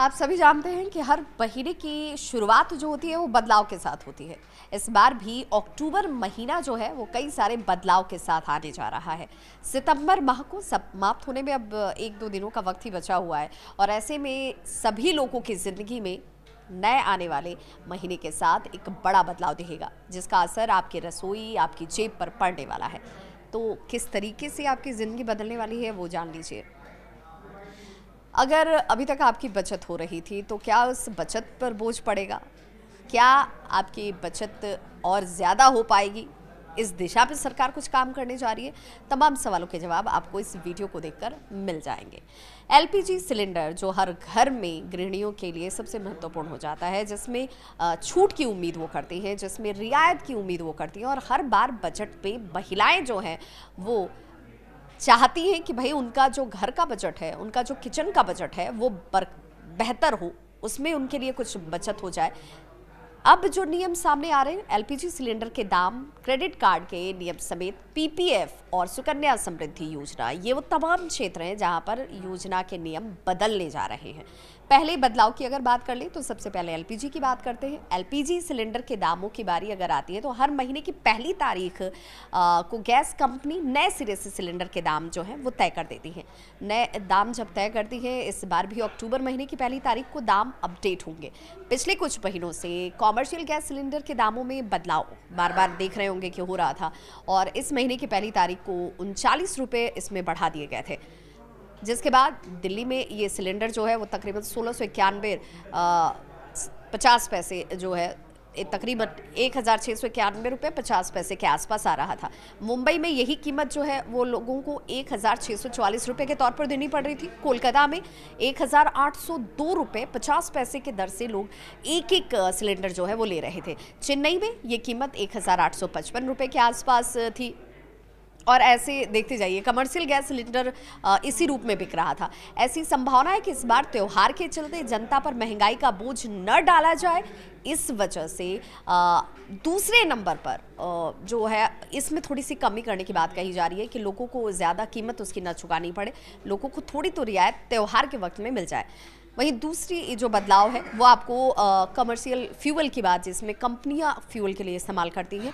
आप सभी जानते हैं कि हर महीने की शुरुआत जो होती है वो बदलाव के साथ होती है इस बार भी अक्टूबर महीना जो है वो कई सारे बदलाव के साथ आने जा रहा है सितंबर माह को समाप्त होने में अब एक दो दिनों का वक्त ही बचा हुआ है और ऐसे में सभी लोगों की ज़िंदगी में नए आने वाले महीने के साथ एक बड़ा बदलाव दिखेगा जिसका असर आपकी रसोई आपकी जेब पर पड़ने वाला है तो किस तरीके से आपकी ज़िंदगी बदलने वाली है वो जान लीजिए अगर अभी तक आपकी बचत हो रही थी तो क्या उस बचत पर बोझ पड़ेगा क्या आपकी बचत और ज़्यादा हो पाएगी इस दिशा पर सरकार कुछ काम करने जा रही है तमाम सवालों के जवाब आपको इस वीडियो को देखकर मिल जाएंगे एलपीजी सिलेंडर जो हर घर में गृहिणियों के लिए सबसे महत्वपूर्ण हो जाता है जिसमें छूट की उम्मीद वो करती हैं जिसमें रियायत की उम्मीद वो करती हैं और हर बार बजट पे महिलाएं जो हैं वो चाहती हैं कि भाई उनका जो घर का बजट है उनका जो किचन का बजट है वो बेहतर हो उसमें उनके लिए कुछ बचत हो जाए अब जो नियम सामने आ रहे हैं एलपीजी सिलेंडर के दाम क्रेडिट कार्ड के नियम समेत पीपीएफ और सुकन्या समृद्धि योजना ये वो तमाम क्षेत्र हैं जहाँ पर योजना के नियम बदलने जा रहे हैं पहले बदलाव की अगर बात कर ले तो सबसे पहले एलपीजी की बात करते हैं एलपीजी सिलेंडर के दामों की बारी अगर आती है तो हर महीने की पहली तारीख आ, को गैस कंपनी नए सिरे से सिलेंडर के दाम जो हैं वो तय कर देती हैं नए दाम जब तय करती है इस बार भी अक्टूबर महीने की पहली तारीख को दाम अपडेट होंगे पिछले कुछ महीनों से कॉमर्शियल गैस सिलेंडर के दामों में बदलाव बार बार देख रहे होंगे कि हो रहा था और इस महीने की पहली तारीख को उनचालीस रुपये इसमें बढ़ा दिए गए थे जिसके बाद दिल्ली में ये सिलेंडर जो है वो तकरीबन सोलह सौ इक्यानवे पचास पैसे जो है तकरीबन एक हज़ार छः सौ इक्यानवे रुपये पचास पैसे के आसपास आ रहा था मुंबई में यही कीमत जो है वो लोगों को एक हज़ार छः सौ चवालीस रुपये के तौर पर देनी पड़ रही थी कोलकाता में एक हज़ार आठ सौ दो रुपये पचास पैसे के दर से लोग एक एक सिलेंडर जो है वो ले रहे थे चेन्नई में ये कीमत एक हज़ार आठ सौ पचपन रुपये के आसपास थी और ऐसे देखते जाइए कमर्शियल गैस सिलेंडर इसी रूप में बिक रहा था ऐसी संभावना है कि इस बार त्यौहार के चलते जनता पर महंगाई का बोझ न डाला जाए इस वजह से दूसरे नंबर पर जो है इसमें थोड़ी सी कमी करने की बात कही जा रही है कि लोगों को ज़्यादा कीमत उसकी न चुकानी पड़े लोगों को थोड़ी तो रियायत त्यौहार के वक्त में मिल जाए वहीं दूसरी जो बदलाव है वो आपको कमर्शियल फ्यूल की बात जिसमें कंपनियां फ्यूल के लिए इस्तेमाल करती हैं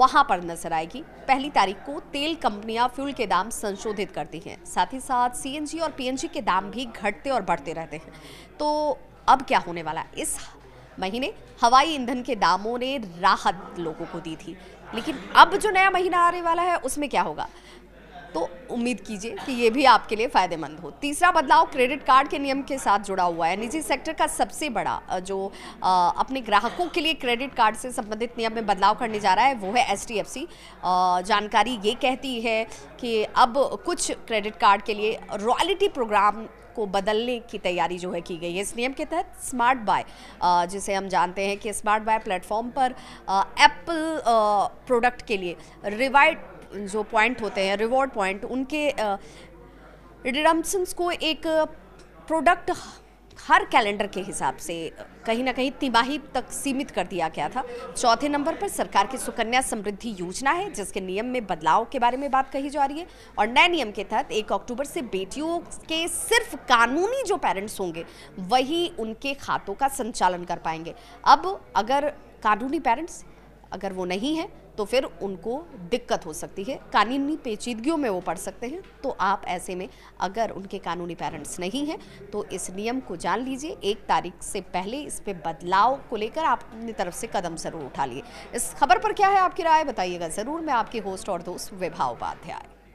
वहाँ पर नजर आएगी पहली तारीख को तेल कंपनियां फ्यूल के दाम संशोधित करती हैं साथ ही साथ सी और पी के दाम भी घटते और बढ़ते रहते हैं तो अब क्या होने वाला है इस महीने हवाई ईंधन के दामों ने राहत लोगों को दी थी लेकिन अब जो नया महीना आने वाला है उसमें क्या होगा तो उम्मीद कीजिए कि ये भी आपके लिए फ़ायदेमंद हो तीसरा बदलाव क्रेडिट कार्ड के नियम के साथ जुड़ा हुआ है निजी सेक्टर का सबसे बड़ा जो अपने ग्राहकों के लिए क्रेडिट कार्ड से संबंधित नियम में बदलाव करने जा रहा है वो है एच जानकारी ये कहती है कि अब कुछ क्रेडिट कार्ड के लिए रॉयल्टी प्रोग्राम को बदलने की तैयारी जो है की गई है इस नियम के तहत स्मार्ट बाय जिसे हम जानते हैं कि स्मार्ट बाय प्लेटफॉर्म पर एप्पल प्रोडक्ट के लिए रिवाइड जो पॉइंट होते हैं रिवॉर्ड पॉइंट उनके रिडम्पन्स को एक प्रोडक्ट हर कैलेंडर के हिसाब से कहीं ना कहीं तिमाही तक सीमित कर दिया गया था चौथे नंबर पर सरकार की सुकन्या समृद्धि योजना है जिसके नियम में बदलाव के बारे में बात कही जा रही है और नए नियम के तहत एक अक्टूबर से बेटियों के सिर्फ कानूनी जो पेरेंट्स होंगे वही उनके खातों का संचालन कर पाएंगे अब अगर कानूनी पेरेंट्स अगर वो नहीं है तो फिर उनको दिक्कत हो सकती है कानूनी पेचीदगियों में वो पढ़ सकते हैं तो आप ऐसे में अगर उनके कानूनी पेरेंट्स नहीं हैं तो इस नियम को जान लीजिए एक तारीख से पहले इस पर बदलाव को लेकर आप अपनी तरफ से कदम ज़रूर उठा लिए इस खबर पर क्या है आपकी राय बताइएगा ज़रूर मैं आपके होस्ट और दोस्त विभा उपाध्याय